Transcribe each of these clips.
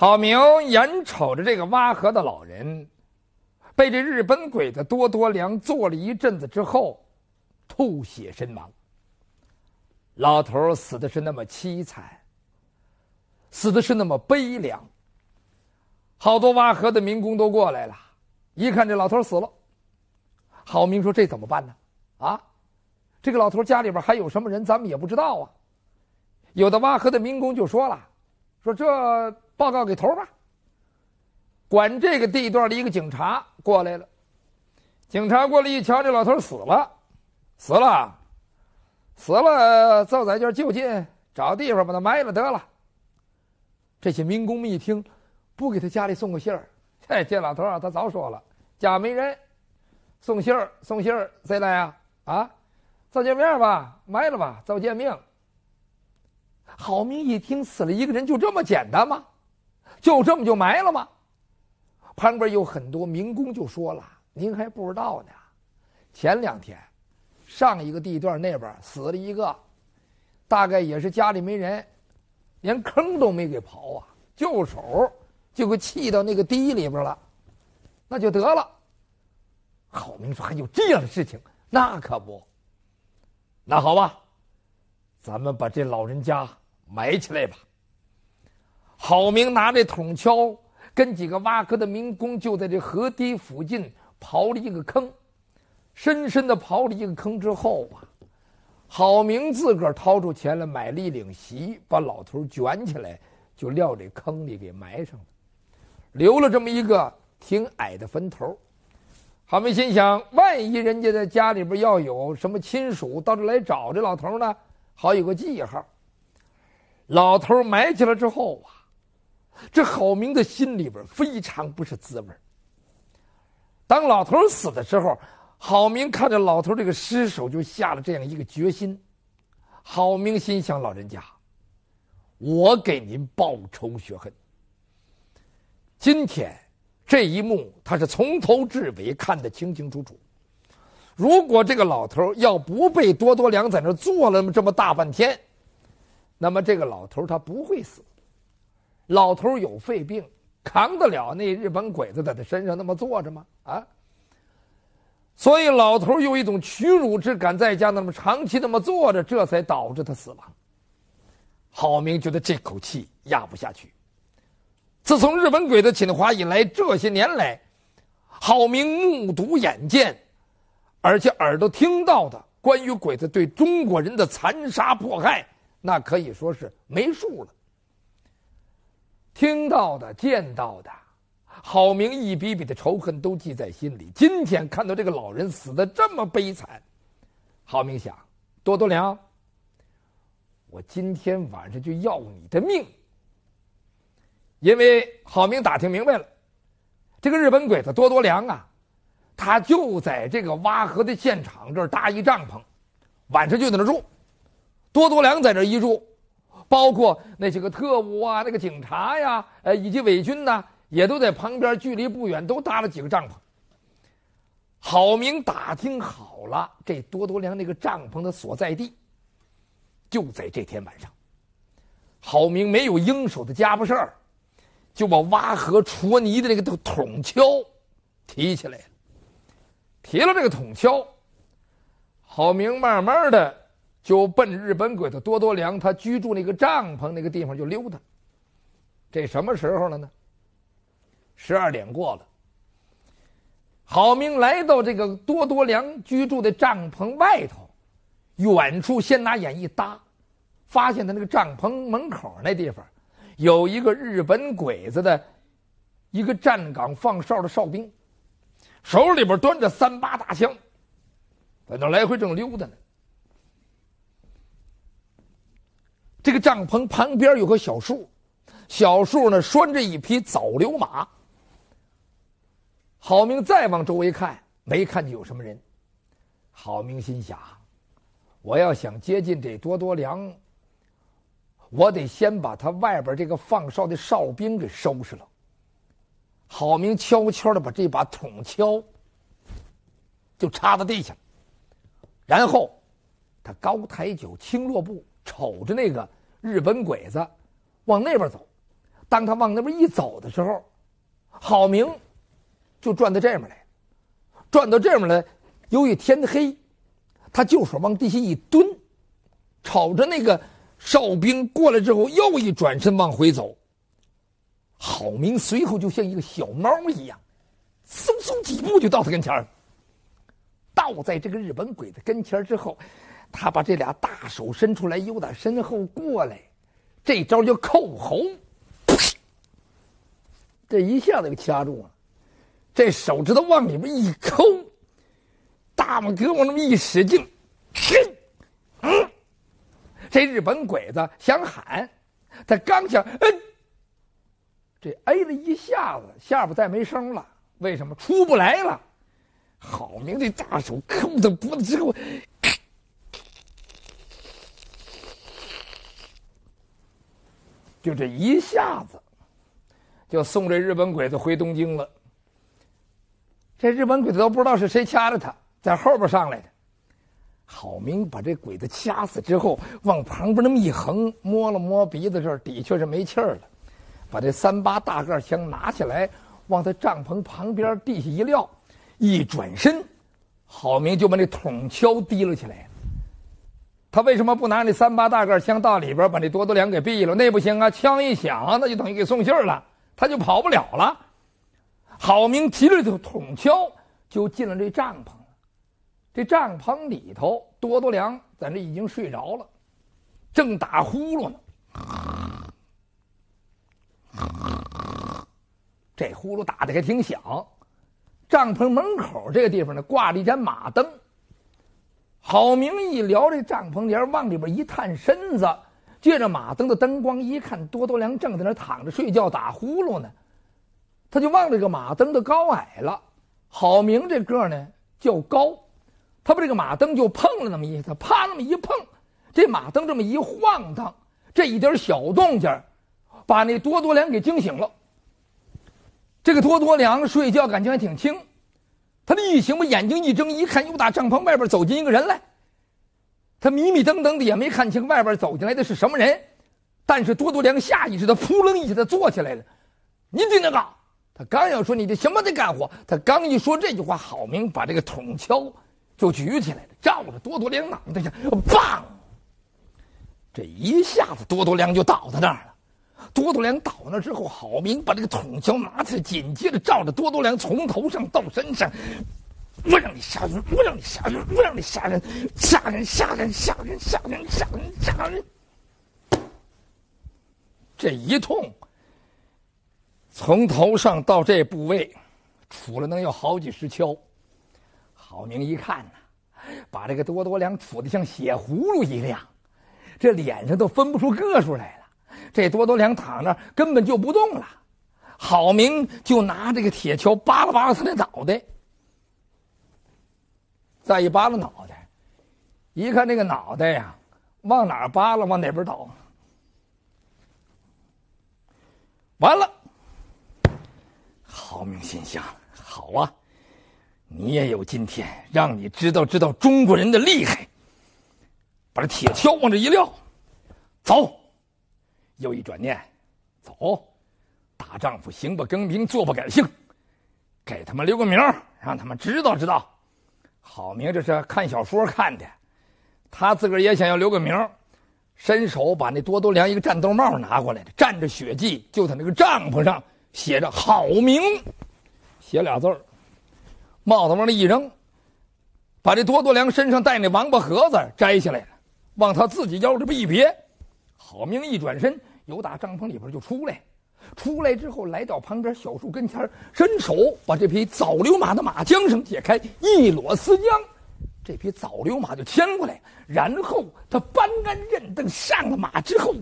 郝明眼瞅着这个挖河的老人，被这日本鬼子多多良坐了一阵子之后，吐血身亡。老头死的是那么凄惨，死的是那么悲凉。好多挖河的民工都过来了，一看这老头死了，郝明说：“这怎么办呢？啊，这个老头家里边还有什么人？咱们也不知道啊。”有的挖河的民工就说了：“说这。”报告给头儿吧。管这个地段的一个警察过来了，警察过来一瞧，这老头死了，死了，死了，就在就就近找地方把他埋了得了。这些民工们一听，不给他家里送个信儿，嘿，这老头啊，他早说了，家没人，送信儿，送信儿，谁来啊？啊，造见面吧，埋了吧，造见命。好民一听死了一个人，就这么简单吗？就这么就埋了吗？旁边有很多民工就说了：“您还不知道呢，前两天上一个地段那边死了一个，大概也是家里没人，连坑都没给刨啊，就手就给砌到那个堤里边了，那就得了。”郝明说：“还有这样的事情？那可不。那好吧，咱们把这老人家埋起来吧。”郝明拿着桶锹，跟几个挖河的民工就在这河堤附近刨了一个坑，深深的刨了一个坑之后啊，郝明自个儿掏出钱来买了一领席，把老头卷起来，就撂这坑里给埋上了，留了这么一个挺矮的坟头。郝明心想，万一人家在家里边要有什么亲属到这来找这老头呢，好有个记号。老头埋起来之后啊。这郝明的心里边非常不是滋味当老头死的时候，郝明看着老头这个尸首，就下了这样一个决心。郝明心想：老人家，我给您报仇雪恨。今天这一幕，他是从头至尾看得清清楚楚。如果这个老头要不被多多良在那坐了这么大半天，那么这个老头他不会死。老头有肺病，扛得了那日本鬼子在他身上那么坐着吗？啊！所以老头有一种屈辱之感，在家那么长期那么坐着，这才导致他死亡。郝明觉得这口气压不下去。自从日本鬼子侵华以来，这些年来，郝明目睹、眼见，而且耳朵听到的关于鬼子对中国人的残杀迫害，那可以说是没数了。听到的、见到的，郝明一笔笔的仇恨都记在心里。今天看到这个老人死的这么悲惨，郝明想：多多良，我今天晚上就要你的命。因为郝明打听明白了，这个日本鬼子多多良啊，他就在这个挖河的现场这儿搭一帐篷，晚上就在那住。多多良在这一住。包括那些个特务啊，那个警察呀，呃，以及伪军呐，也都在旁边，距离不远，都搭了几个帐篷。郝明打听好了这多多良那个帐篷的所在地，就在这天晚上，郝明没有应手的家伙事儿，就把挖河戳泥的那个那个桶锹提起来了，提了这个桶锹，郝明慢慢的。就奔日本鬼子多多良他居住那个帐篷那个地方就溜达，这什么时候了呢？十二点过了。郝明来到这个多多良居住的帐篷外头，远处先拿眼一搭，发现他那个帐篷门口那地方有一个日本鬼子的一个站岗放哨的哨兵，手里边端着三八大枪，在那来回正溜达呢。这个帐篷旁边有棵小树，小树呢拴着一匹枣流马。郝明再往周围看，没看见有什么人。郝明心想：我要想接近这多多良，我得先把他外边这个放哨的哨兵给收拾了。郝明悄悄的把这把桶锹就插到地下，然后他高抬脚，轻落步，瞅着那个。日本鬼子往那边走，当他往那边一走的时候，郝明就转到这边来，转到这边来。由于天黑，他就手往地下一蹲，瞅着那个哨兵过来之后，又一转身往回走。郝明随后就像一个小猫一样，嗖嗖几步就到他跟前儿，倒在这个日本鬼子跟前儿之后。他把这俩大手伸出来，由他身后过来，这招叫扣喉，这一下子给掐住了，这手指头往里面一抠，大拇哥往那么一使劲，这日本鬼子想喊，他刚想，嗯，这挨了一下子，下边再没声了，为什么出不来了？好明这大手扣他脖子之后。就这一下子，就送这日本鬼子回东京了。这日本鬼子都不知道是谁掐着他在后边上来的。郝明把这鬼子掐死之后，往旁边那么一横，摸了摸鼻子，这儿的确是没气儿了。把这三八大盖枪拿起来，往他帐篷旁边地下一撂，一转身，郝明就把那桶锹提了起来。他为什么不拿那三八大盖枪到里边把那多多良给毙了？那不行啊！枪一响，那就等于给送信了，他就跑不了了。郝明提着就桶锹就进了这帐篷。这帐篷里头，多多良在那已经睡着了，正打呼噜呢。这呼噜打的还挺响。帐篷门口这个地方呢，挂着一盏马灯。郝明一撩这帐篷帘儿，往里边一探身子，借着马灯的灯光一看，多多良正在那躺着睡觉打呼噜呢。他就忘了这个马灯的高矮了。郝明这个呢较高，他把这个马灯就碰了那么一，他啪那么一碰，这马灯这么一晃荡，这一点小动静把那多多良给惊醒了。这个多多良睡觉感觉还挺轻。他一醒吧，眼睛一睁，一看，又打帐篷外边走进一个人来。他迷迷瞪瞪的，也没看清外边走进来的是什么人。但是多多良下意识的扑棱一下，他坐起来了。你盯那搞，他刚要说你这什么的干活，他刚一说这句话，郝明把这个桶锹就举起来了，照着多多良脑袋上，棒！这一下子，多多良就倒在那儿。多多良倒那之后，郝明把这个桶锹拿起来，紧接着照着多多良从头上到身上，我让你杀人！我让你杀人！我让你杀人！杀人！杀人！杀人！杀人！杀人！这一通，从头上到这部位，杵了能有好几十锹。郝明一看呐，把这个多多良杵的像血葫芦一样，这脸上都分不出个数来。这多多良躺那根本就不动了，郝明就拿这个铁锹扒拉扒拉他的脑袋，再一扒拉脑袋，一看那个脑袋呀，往哪扒拉往哪边倒，完了。郝明心想：好啊，你也有今天，让你知道知道中国人的厉害。把这铁锹往这一撂，走。又一转念，走，大丈夫行不更名，坐不改姓，给他们留个名，让他们知道知道。好明这是看小说看的，他自个儿也想要留个名，伸手把那多多良一个战斗帽拿过来了，沾着血迹，就在那个帐篷上写着“好明”，写俩字儿，帽子往那一扔，把这多多良身上带那王八盒子摘下来了，往他自己腰这么一别，好明一转身。由打帐篷里边就出来，出来之后来到旁边小树跟前伸手把这匹早流马的马缰绳解开，一裸丝缰，这匹早流马就牵过来，然后他搬鞍认凳上了马之后，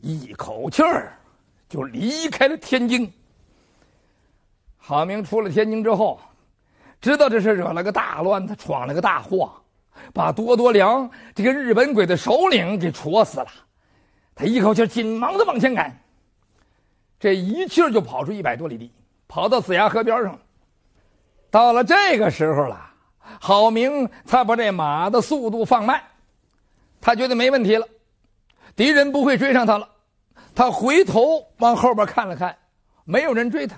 一口气儿就离开了天津。郝明出了天津之后。知道这事惹了个大乱他闯了个大祸，把多多良这个日本鬼子首领给戳死了。他一口气紧忙的往前赶，这一气儿就跑出一百多里地，跑到子牙河边上了。到了这个时候了，郝明才把这马的速度放慢，他觉得没问题了，敌人不会追上他了。他回头往后边看了看，没有人追他。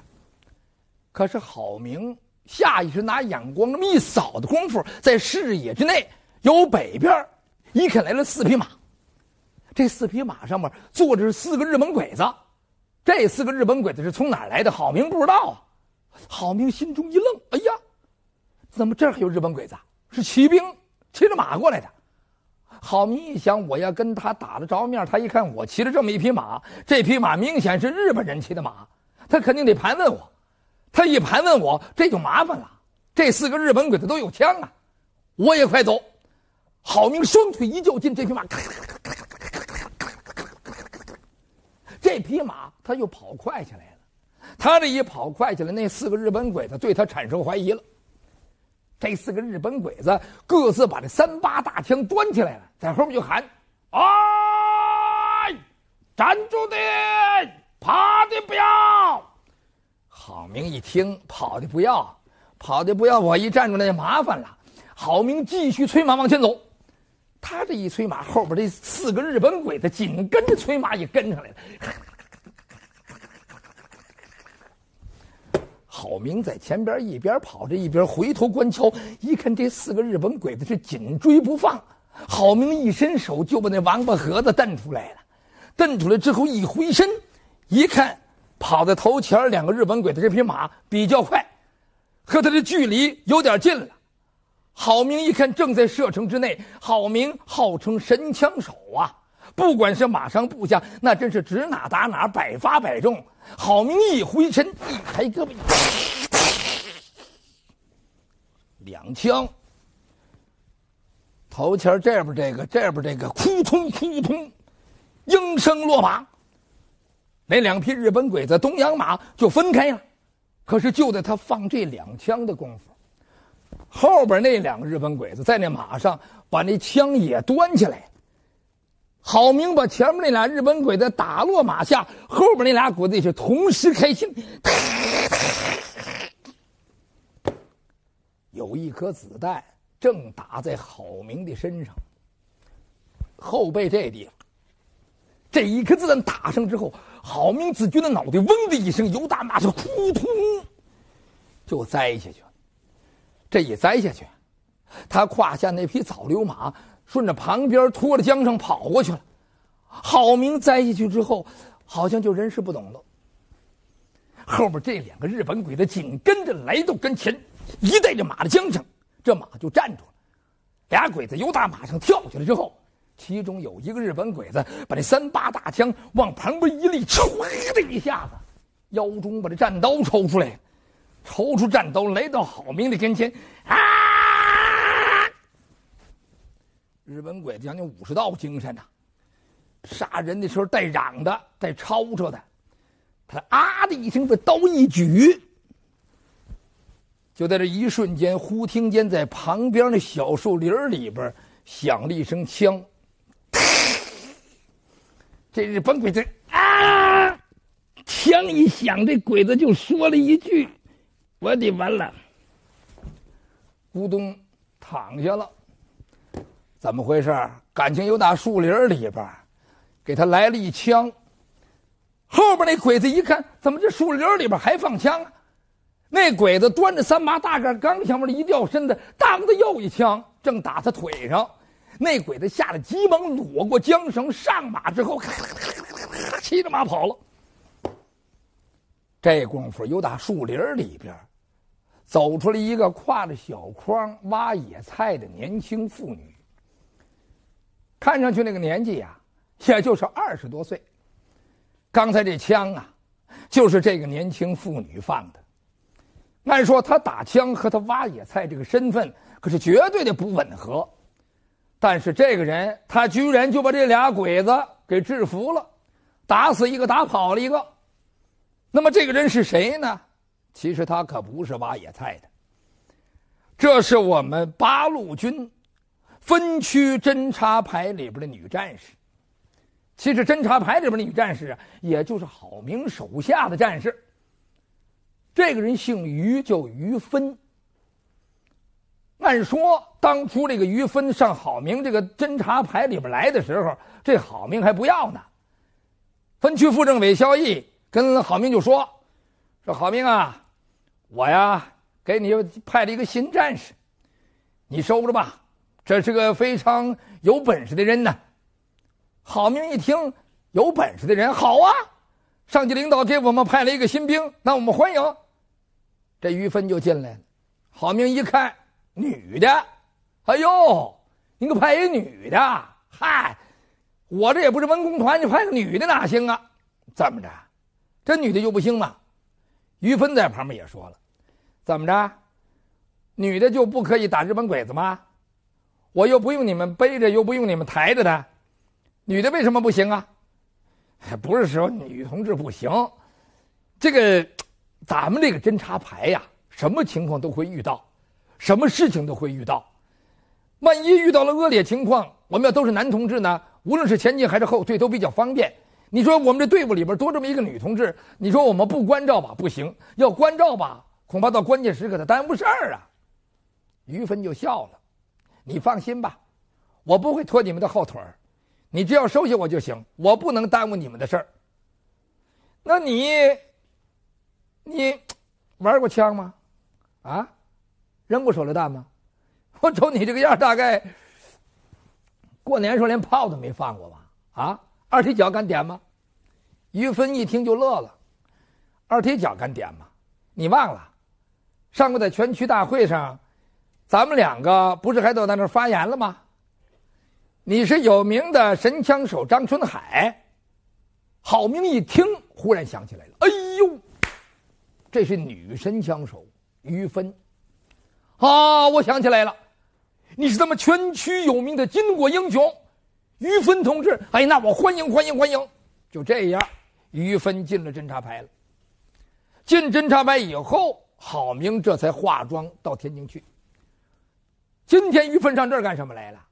可是郝明。下意识拿眼光这么一扫的功夫，在视野之内，由北边一看来了四匹马，这四匹马上面坐着是四个日本鬼子，这四个日本鬼子是从哪儿来的？郝明不知道啊。郝明心中一愣，哎呀，怎么这儿还有日本鬼子？是骑兵骑着马过来的。郝明一想，我要跟他打了照面，他一看我骑了这么一匹马，这匹马明显是日本人骑的马，他肯定得盘问我。他一盘问我，这就麻烦了。这四个日本鬼子都有枪啊，我也快走。郝明双腿一较劲，这匹马，这匹马他又跑快起来了。他这一跑快起来，那四个日本鬼子对他产生怀疑了。这四个日本鬼子各自把这三八大枪端起来了，在后面就喊：“哎，站住的，趴的不要。”郝明一听，跑的不要，跑的不要，我一站出来就麻烦了。郝明继续催马往前走，他这一催马，后边这四个日本鬼子紧跟着催马也跟上来了。郝明在前边一边跑着，一边回头观瞧，一看这四个日本鬼子是紧追不放。郝明一伸手就把那王八盒子蹬出来了，瞪出来之后一回身，一看。跑在头前两个日本鬼子这匹马比较快，和他的距离有点近了。郝明一看正在射程之内，郝明号称神枪手啊，不管是马上步下，那真是指哪打哪，百发百中。郝明一回身，一抬胳膊，两枪。头前这边这个，这边这个，扑通扑通，应声落马。那两批日本鬼子东洋马就分开了，可是就在他放这两枪的功夫，后边那两个日本鬼子在那马上把那枪也端起来。郝明把前面那俩日本鬼子打落马下，后边那俩鬼子也是同时开枪，有一颗子弹正打在郝明的身上，后背这地方。这一颗子弹打上之后，郝明子军的脑袋“嗡”的一声，由大马上“扑通”就栽下去了。这一栽下去，他胯下那匹早流马顺着旁边拖着缰绳跑过去了。郝明栽下去之后，好像就人事不懂了。后边这两个日本鬼子紧跟着来到跟前，一带着马的缰绳，这马就站住了。俩鬼子由大马上跳下来之后。其中有一个日本鬼子，把这三八大枪往旁边一立，唰的一下子，腰中把这战刀抽出来，抽出战刀来到郝明的跟前，啊！日本鬼子将近五十道精神呐，杀人的时候带嚷的，带吵吵的，他啊的一声把刀一举，就在这一瞬间，忽听见在旁边的小树林里边响了一声枪。这本鬼子啊，枪一响，这鬼子就说了一句：“我的完了。”咕咚，躺下了。怎么回事？感情有打树林里边，给他来了一枪。后边那鬼子一看，怎么这树林里边还放枪？那鬼子端着三麻大盖，刚想往里一掉身子，当的又一枪，正打他腿上。那鬼子吓得急忙裸过缰绳上马，之后咔咔咔骑着马跑了。这功夫，有打树林里边走出来一个挎着小筐挖野菜的年轻妇女，看上去那个年纪呀，也就是二十多岁。刚才这枪啊，就是这个年轻妇女放的。按说他打枪和他挖野菜这个身份可是绝对的不吻合。但是这个人，他居然就把这俩鬼子给制服了，打死一个，打跑了一个。那么这个人是谁呢？其实他可不是挖野菜的，这是我们八路军分区侦察排里边的女战士。其实侦察排里边的女战士啊，也就是郝明手下的战士。这个人姓于，叫于芬。按说，当初这个于芬上郝明这个侦察排里边来的时候，这郝明还不要呢。分区副政委肖毅跟郝明就说：“说郝明啊，我呀给你派了一个新战士，你收着吧。这是个非常有本事的人呢。”郝明一听，有本事的人，好啊！上级领导给我们派了一个新兵，那我们欢迎。这于芬就进来了，郝明一看。女的，哎呦，你给派一女的，嗨，我这也不是文工团，你派个女的哪行啊？怎么着，这女的就不行吗？于芬在旁边也说了，怎么着，女的就不可以打日本鬼子吗？我又不用你们背着，又不用你们抬着的，女的为什么不行啊？不是说女同志不行，这个咱们这个侦察排呀，什么情况都会遇到。什么事情都会遇到，万一遇到了恶劣情况，我们要都是男同志呢？无论是前进还是后退都比较方便。你说我们这队伍里边多这么一个女同志，你说我们不关照吧不行，要关照吧，恐怕到关键时刻耽误事儿啊。于芬就笑了，你放心吧，我不会拖你们的后腿儿，你只要收下我就行，我不能耽误你们的事儿。那你，你玩过枪吗？啊？扔过手榴弹吗？我瞅你这个样，大概过年时候连炮都没放过吧？啊，二踢脚敢点吗？于芬一听就乐了：“二踢脚敢点吗？你忘了？上回在全区大会上，咱们两个不是还都在那发言了吗？你是有名的神枪手张春海，郝明一听忽然想起来了：哎呦，这是女神枪手于芬。”啊，我想起来了，你是咱们全区有名的巾帼英雄，于芬同志。哎，那我欢迎欢迎欢迎！就这样，于芬进了侦察排了。进侦察排以后，郝明这才化妆到天津去。今天于芬上这儿干什么来了？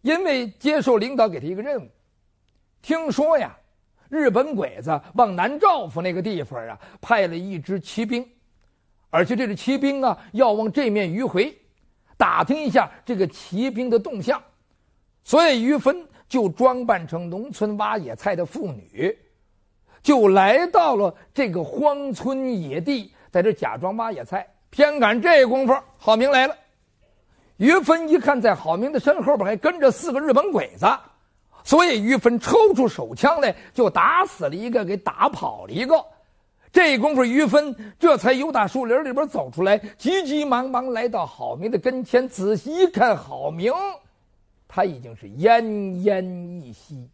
因为接受领导给他一个任务，听说呀，日本鬼子往南诏府那个地方啊派了一支骑兵。而且这个骑兵啊，要往这面迂回，打听一下这个骑兵的动向，所以于芬就装扮成农村挖野菜的妇女，就来到了这个荒村野地，在这假装挖野菜。偏赶这功夫，郝明来了，于芬一看，在郝明的身后边还跟着四个日本鬼子，所以于芬抽出手枪来，就打死了一个，给打跑了一个。这功夫，于芬这才由大树林里边走出来，急急忙忙来到郝明的跟前，仔细一看，郝明他已经是奄奄一息。